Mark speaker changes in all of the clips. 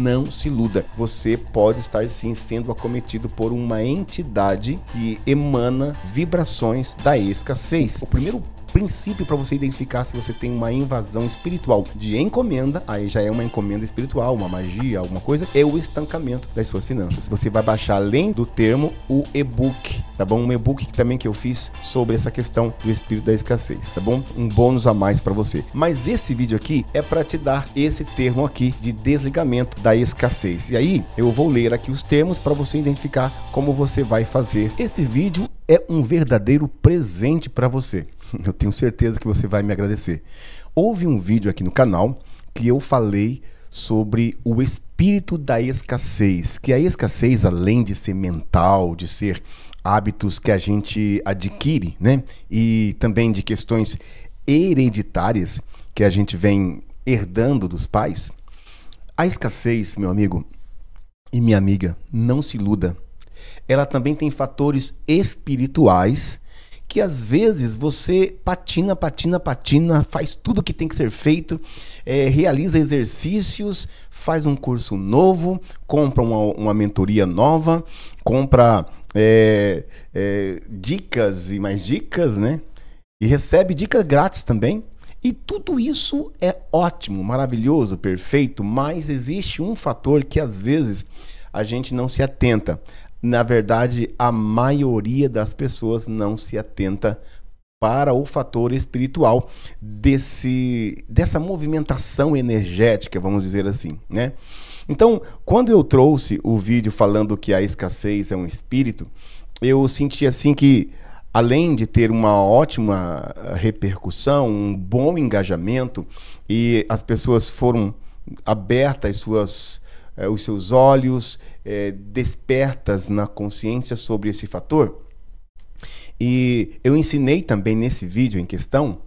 Speaker 1: Não se iluda, você pode estar sim sendo acometido por uma entidade que emana vibrações da escassez. O primeiro princípio para você identificar se você tem uma invasão espiritual de encomenda, aí já é uma encomenda espiritual, uma magia, alguma coisa, é o estancamento das suas finanças. Você vai baixar além do termo o e-book, tá bom? Um e-book também que eu fiz sobre essa questão do espírito da escassez, tá bom? Um bônus a mais para você. Mas esse vídeo aqui é para te dar esse termo aqui de desligamento da escassez. E aí eu vou ler aqui os termos para você identificar como você vai fazer. Esse vídeo é um verdadeiro presente para você. Eu tenho certeza que você vai me agradecer. Houve um vídeo aqui no canal que eu falei sobre o espírito da escassez, que a escassez, além de ser mental, de ser hábitos que a gente adquire, né? E também de questões hereditárias que a gente vem herdando dos pais. A escassez, meu amigo e minha amiga, não se iluda. Ela também tem fatores espirituais que às vezes você patina, patina, patina, faz tudo que tem que ser feito, é, realiza exercícios, faz um curso novo, compra uma, uma mentoria nova, compra é, é, dicas e mais dicas, né? E recebe dicas grátis também. E tudo isso é ótimo, maravilhoso, perfeito, mas existe um fator que às vezes a gente não se atenta na verdade, a maioria das pessoas não se atenta para o fator espiritual desse dessa movimentação energética, vamos dizer assim, né? Então, quando eu trouxe o vídeo falando que a escassez é um espírito, eu senti assim que além de ter uma ótima ah, repercussão, um bom engajamento e as pessoas foram abertas suas eh, os seus olhos é, despertas na consciência sobre esse fator. E eu ensinei também nesse vídeo em questão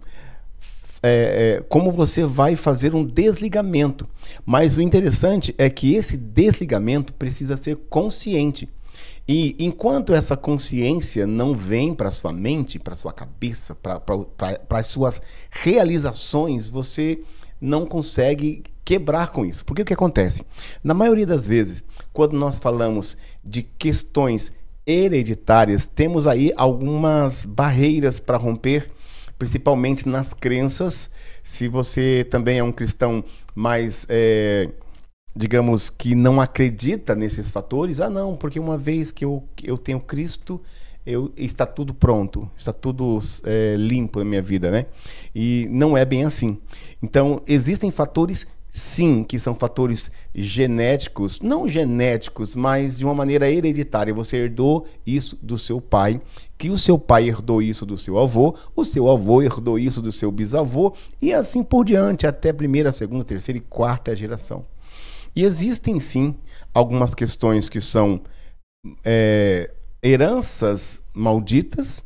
Speaker 1: é, é, como você vai fazer um desligamento. Mas o interessante é que esse desligamento precisa ser consciente. E enquanto essa consciência não vem para sua mente, para sua cabeça, para as suas realizações, você não consegue quebrar com isso. Porque o que acontece? Na maioria das vezes, quando nós falamos de questões hereditárias, temos aí algumas barreiras para romper, principalmente nas crenças. Se você também é um cristão mais. É, digamos que não acredita nesses fatores, ah, não, porque uma vez que eu, eu tenho Cristo, eu está tudo pronto, está tudo é, limpo na minha vida, né? E não é bem assim. Então, existem fatores sim, que são fatores genéticos, não genéticos, mas de uma maneira hereditária. Você herdou isso do seu pai, que o seu pai herdou isso do seu avô, o seu avô herdou isso do seu bisavô, e assim por diante, até primeira, segunda, terceira e quarta geração. E existem sim algumas questões que são é, heranças malditas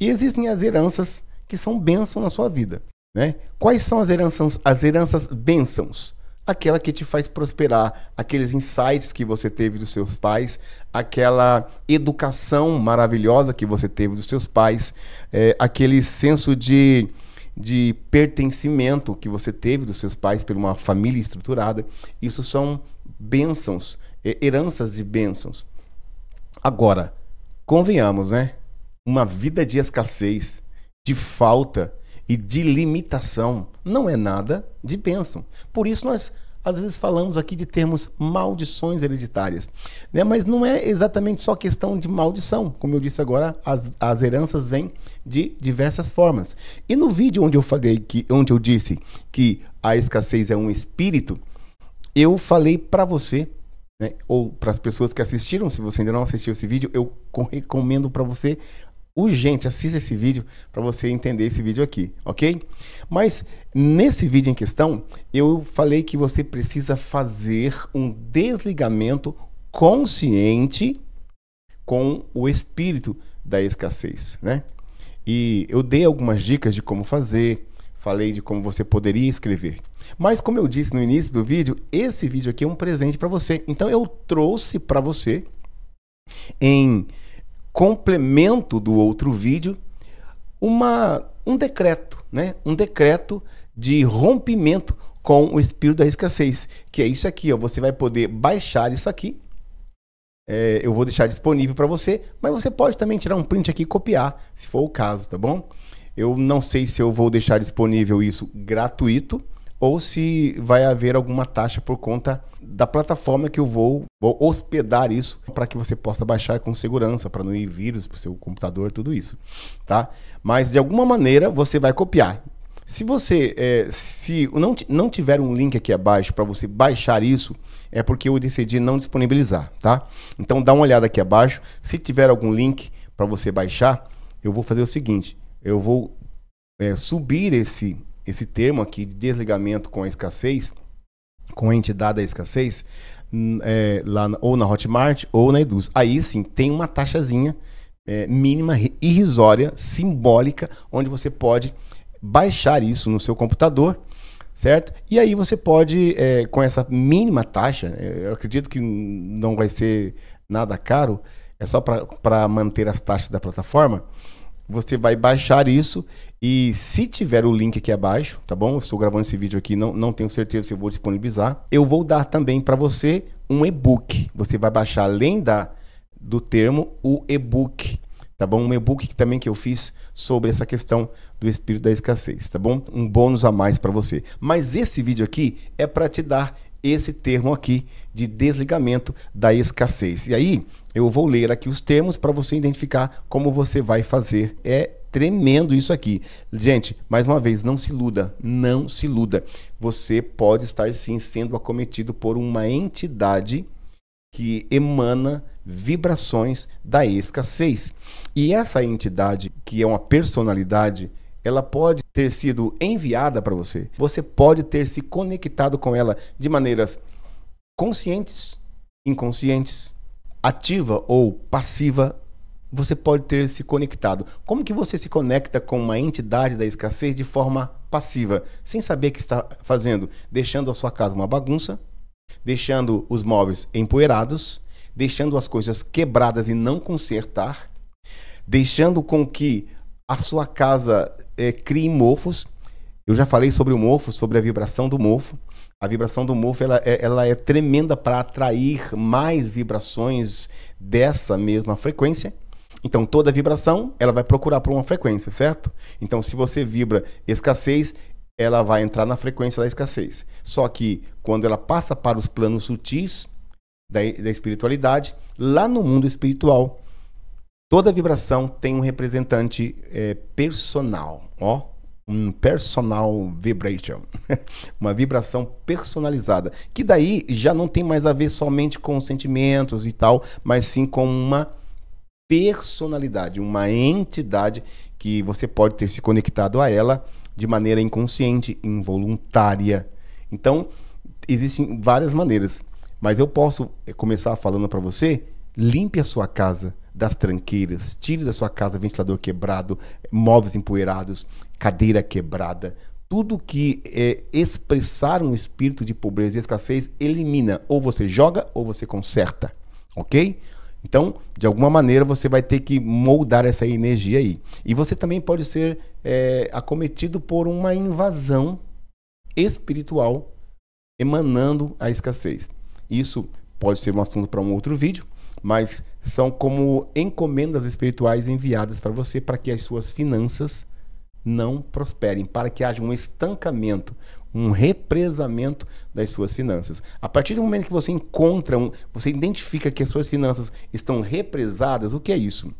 Speaker 1: e existem as heranças que são bênçãos na sua vida. Né? Quais são as heranças, as heranças bênçãos? Aquela que te faz prosperar, aqueles insights que você teve dos seus pais, aquela educação maravilhosa que você teve dos seus pais, é, aquele senso de, de pertencimento que você teve dos seus pais por uma família estruturada. Isso são bênçãos, eh, heranças de bênçãos. Agora, convenhamos, né? Uma vida de escassez, de falta e de limitação não é nada de bênção. Por isso nós às vezes falamos aqui de termos maldições hereditárias, né? mas não é exatamente só questão de maldição. Como eu disse agora, as, as heranças vêm de diversas formas. E no vídeo onde eu falei que, onde eu disse que a escassez é um espírito, eu falei para você né? ou para as pessoas que assistiram, se você ainda não assistiu esse vídeo, eu recomendo para você urgente, assista esse vídeo para você entender esse vídeo aqui, ok? Mas nesse vídeo em questão, eu falei que você precisa fazer um desligamento consciente com o espírito da escassez, né? E eu dei algumas dicas de como fazer, Falei de como você poderia escrever. Mas como eu disse no início do vídeo, esse vídeo aqui é um presente para você. Então eu trouxe para você em complemento do outro vídeo uma um decreto, né? Um decreto de rompimento com o espírito da escassez, que é isso aqui, ó. Você vai poder baixar isso aqui. É, eu vou deixar disponível para você, mas você pode também tirar um print aqui e copiar, se for o caso, tá bom? Eu não sei se eu vou deixar disponível isso gratuito ou se vai haver alguma taxa por conta da plataforma que eu vou, vou hospedar isso para que você possa baixar com segurança, para não ir vírus para o seu computador, tudo isso, tá? Mas de alguma maneira você vai copiar. Se você é, se não, não tiver um link aqui abaixo para você baixar isso, é porque eu decidi não disponibilizar, tá? Então dá uma olhada aqui abaixo. Se tiver algum link para você baixar, eu vou fazer o seguinte: eu vou é, subir esse, esse termo aqui de desligamento com a escassez, com a entidade da escassez, é, lá, ou na Hotmart ou na Eduz. Aí sim, tem uma taxazinha é, mínima, irrisória, simbólica, onde você pode baixar isso no seu computador certo? E aí você pode, é, com essa mínima taxa, é, eu acredito que não vai ser nada caro, é só para manter as taxas da plataforma, você vai baixar isso e se tiver o link aqui abaixo, tá bom? Eu estou gravando esse vídeo aqui, não, não tenho certeza se eu vou disponibilizar. Eu vou dar também para você um e-book. Você vai baixar além da, do termo o e-book, tá bom? Um e-book que, também que eu fiz sobre essa questão do espírito da escassez, tá bom? Um bônus a mais para você. Mas esse vídeo aqui é para te dar esse termo aqui de desligamento da escassez. E aí, eu vou ler aqui os termos para você identificar como você vai fazer. É tremendo isso aqui. Gente, mais uma vez, não se iluda, não se iluda. Você pode estar sim sendo acometido por uma entidade que emana vibrações da escassez. E essa entidade, que é uma personalidade ela pode ter sido enviada para você. Você pode ter se conectado com ela de maneiras conscientes, inconscientes, ativa ou passiva. Você pode ter se conectado. Como que você se conecta com uma entidade da escassez de forma passiva, sem saber que está fazendo, deixando a sua casa uma bagunça, deixando os móveis empoeirados, deixando as coisas quebradas e não consertar, deixando com que a sua casa é, eh, crie mofos. Eu já falei sobre o mofo, sobre a vibração do mofo. A vibração do mofo ela é, ela é tremenda para atrair mais vibrações dessa mesma frequência. Então, toda vibração ela vai procurar por uma frequência, certo? Então, se você vibra escassez, ela vai entrar na frequência da escassez. Só que quando ela passa para os planos sutis da, da espiritualidade, lá no mundo espiritual, Toda vibração tem um representante é, personal, ó, um personal vibration, uma vibração personalizada, que daí já não tem mais a ver somente com sentimentos e tal, mas sim com uma personalidade, uma entidade que você pode ter se conectado a ela de maneira inconsciente, involuntária. Então, existem várias maneiras, mas eu posso é, começar falando para você Limpe a sua casa das tranqueiras, tire da sua casa ventilador quebrado, móveis empoeirados, cadeira quebrada. Tudo que é, expressar um espírito de pobreza e escassez elimina. Ou você joga ou você conserta. Ok? Então, de alguma maneira, você vai ter que moldar essa energia aí. E você também pode ser é, acometido por uma invasão espiritual emanando a escassez. Isso pode ser um assunto para um outro vídeo, mas são como encomendas espirituais enviadas para você para que as suas finanças não prosperem, para que haja um estancamento, um represamento das suas finanças. A partir do momento que você encontra, um, você identifica que as suas finanças estão represadas, o que é isso?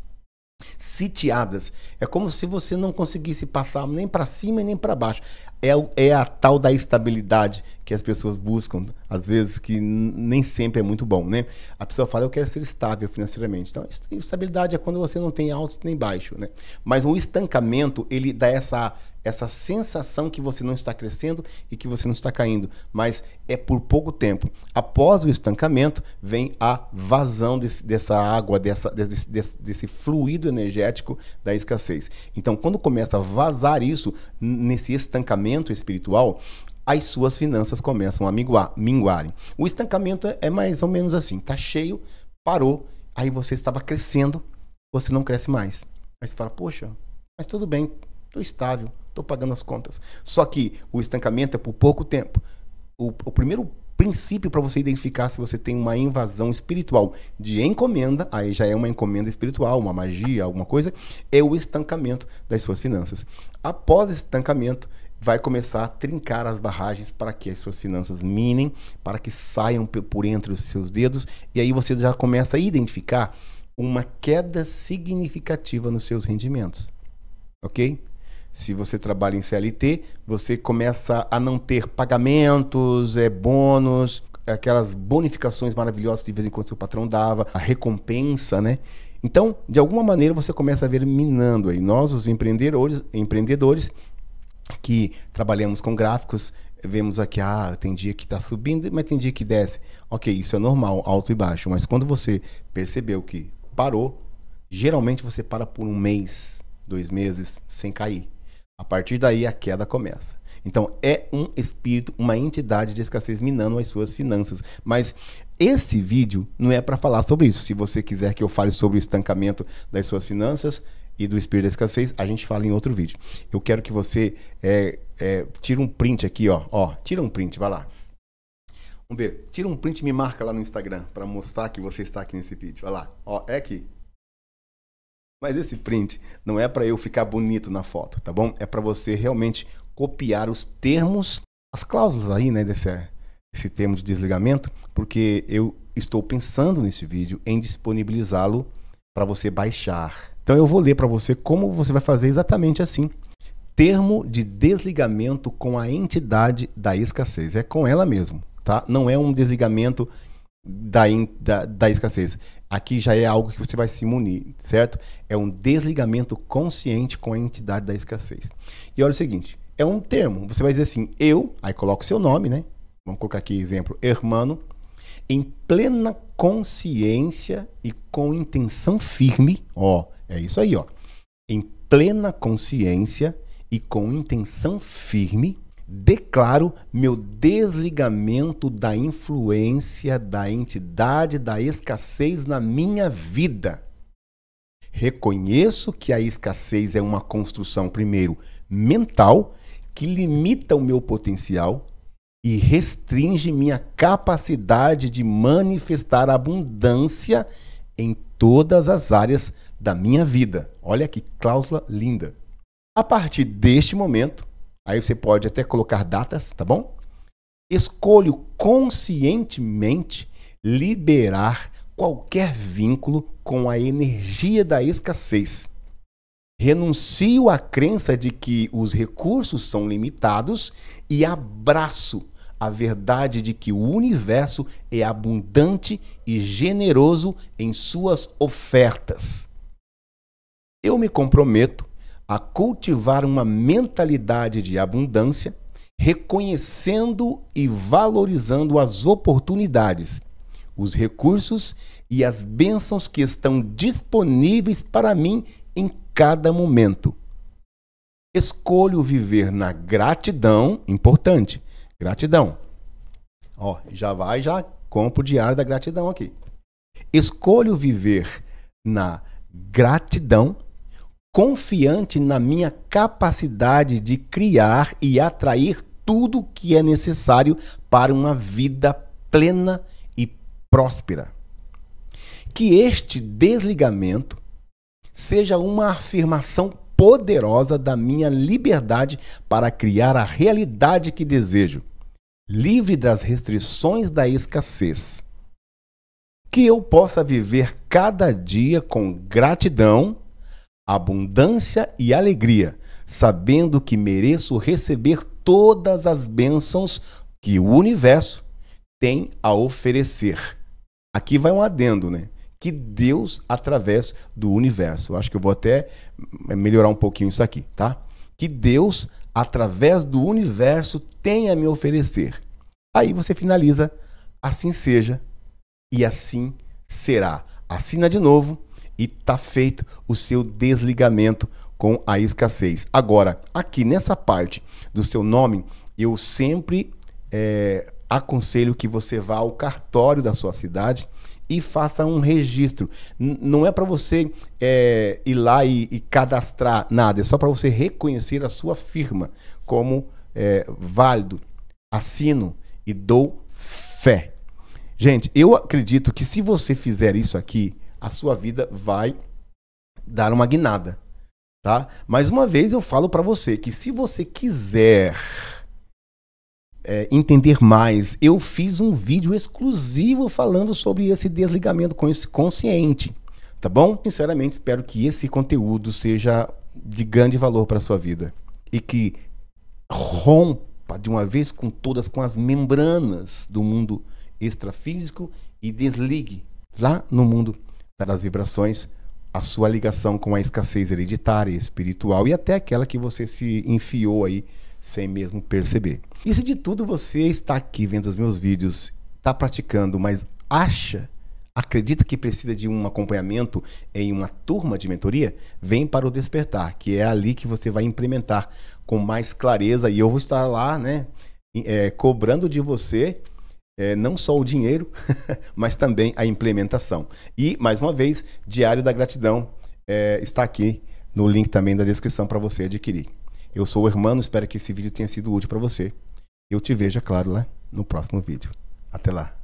Speaker 1: sitiadas. É como se você não conseguisse passar nem para cima nem para baixo. É, é a tal da estabilidade que as pessoas buscam, às vezes, que nem sempre é muito bom, né? A pessoa fala, eu quero ser estável financeiramente. Então, estabilidade é quando você não tem altos nem baixo, né? Mas o estancamento, ele dá essa essa sensação que você não está crescendo e que você não está caindo, mas é por pouco tempo. Após o estancamento, vem a vazão desse, dessa água, dessa, desse, desse, desse, fluido energético da escassez. Então, quando começa a vazar isso nesse estancamento espiritual, as suas finanças começam a minguar, minguarem. O estancamento é, é mais ou menos assim: tá cheio, parou, aí você estava crescendo, você não cresce mais. Aí você fala, poxa, mas tudo bem, estou estável Estou pagando as contas. Só que o estancamento é por pouco tempo. O, o primeiro princípio para você identificar se você tem uma invasão espiritual de encomenda, aí já é uma encomenda espiritual, uma magia, alguma coisa, é o estancamento das suas finanças. Após esse estancamento, vai começar a trincar as barragens para que as suas finanças minem, para que saiam por entre os seus dedos, e aí você já começa a identificar uma queda significativa nos seus rendimentos. OK? Se você trabalha em CLT, você começa a não ter pagamentos, é, bônus, aquelas bonificações maravilhosas que de vez em quando seu patrão dava, a recompensa, né? Então, de alguma maneira, você começa a ver minando aí. Nós, os empreendedores, empreendedores que trabalhamos com gráficos, vemos aqui, ah, tem dia que está subindo, mas tem dia que desce. Ok, isso é normal, alto e baixo. Mas quando você percebeu que parou, geralmente você para por um mês, dois meses, sem cair. A partir daí a queda começa. Então é um espírito, uma entidade de escassez minando as suas finanças. Mas esse vídeo não é para falar sobre isso. Se você quiser que eu fale sobre o estancamento das suas finanças e do espírito da escassez, a gente fala em outro vídeo. Eu quero que você é, é, tire um print aqui, ó. ó. Tira um print, vai lá. Vamos ver. Tira um print e me marca lá no Instagram para mostrar que você está aqui nesse vídeo. Vai lá. Ó, é aqui. Mas esse print não é para eu ficar bonito na foto, tá bom? É para você realmente copiar os termos, as cláusulas aí, né, desse, termo de desligamento, porque eu estou pensando nesse vídeo em disponibilizá-lo para você baixar. Então eu vou ler para você como você vai fazer exatamente assim. Termo de desligamento com a entidade da escassez. É com ela mesmo, tá? Não é um desligamento da, da, da escassez. Aqui já é algo que você vai se munir, certo? É um desligamento consciente com a entidade da escassez. E olha o seguinte, é um termo. Você vai dizer assim, eu, aí coloca o seu nome, né? Vamos colocar aqui exemplo, hermano, em plena consciência e com intenção firme, ó, é isso aí, ó. Em plena consciência e com intenção firme declaro meu desligamento da influência da entidade da escassez na minha vida. Reconheço que a escassez é uma construção, primeiro, mental, que limita o meu potencial e restringe minha capacidade de manifestar abundância em todas as áreas da minha vida. Olha que cláusula linda. A partir deste momento, Aí você pode até colocar datas, tá bom? Escolho conscientemente liberar qualquer vínculo com a energia da escassez. Renuncio à crença de que os recursos são limitados e abraço a verdade de que o universo é abundante e generoso em suas ofertas. Eu me comprometo a cultivar uma mentalidade de abundância, reconhecendo e valorizando as oportunidades, os recursos e as bênçãos que estão disponíveis para mim em cada momento. Escolho viver na gratidão, importante, gratidão. Ó, já vai, já compro o diário da gratidão aqui. Escolho viver na gratidão confiante na minha capacidade de criar e atrair tudo que é necessário para uma vida plena e próspera. Que este desligamento seja uma afirmação poderosa da minha liberdade para criar a realidade que desejo, livre das restrições da escassez. Que eu possa viver cada dia com gratidão abundância e alegria, sabendo que mereço receber todas as bênçãos que o universo tem a oferecer. Aqui vai um adendo, né? Que Deus através do universo. Eu acho que eu vou até é, melhorar um pouquinho isso aqui, tá? Que Deus através do universo tem a me oferecer. Aí você finaliza, assim seja e assim será. Assina de novo e tá feito o seu desligamento com a escassez. Agora, aqui nessa parte do seu nome, eu sempre é, aconselho que você vá ao cartório da sua cidade e faça um registro. N não é para você é, ir lá e, e, cadastrar nada, é só para você reconhecer a sua firma como é, válido. Assino e dou fé. Gente, eu acredito que se você fizer isso aqui, a sua vida vai dar uma guinada, tá? Mais uma vez eu falo para você que se você quiser é, entender mais, eu fiz um vídeo exclusivo falando sobre esse desligamento consciente, tá bom? Sinceramente, espero que esse conteúdo seja de grande valor para sua vida e que rompa de uma vez com todas com as membranas do mundo extrafísico e desligue lá no mundo né, das vibrações, a sua ligação com a escassez hereditária, espiritual e até aquela que você se enfiou aí sem mesmo perceber. E se de tudo você está aqui vendo os meus vídeos, está praticando, mas acha, acredita que precisa de um acompanhamento em uma turma de mentoria, vem para o Despertar, que é ali que você vai implementar com mais clareza e eu vou estar lá, né, é, cobrando de você é, não só o dinheiro, mas também a implementação. E, mais uma vez, Diário da Gratidão é, está aqui no link também da descrição para você adquirir. Eu sou o Hermano, espero que esse vídeo tenha sido útil para você. Eu te vejo, é claro, lá no próximo vídeo. Até lá!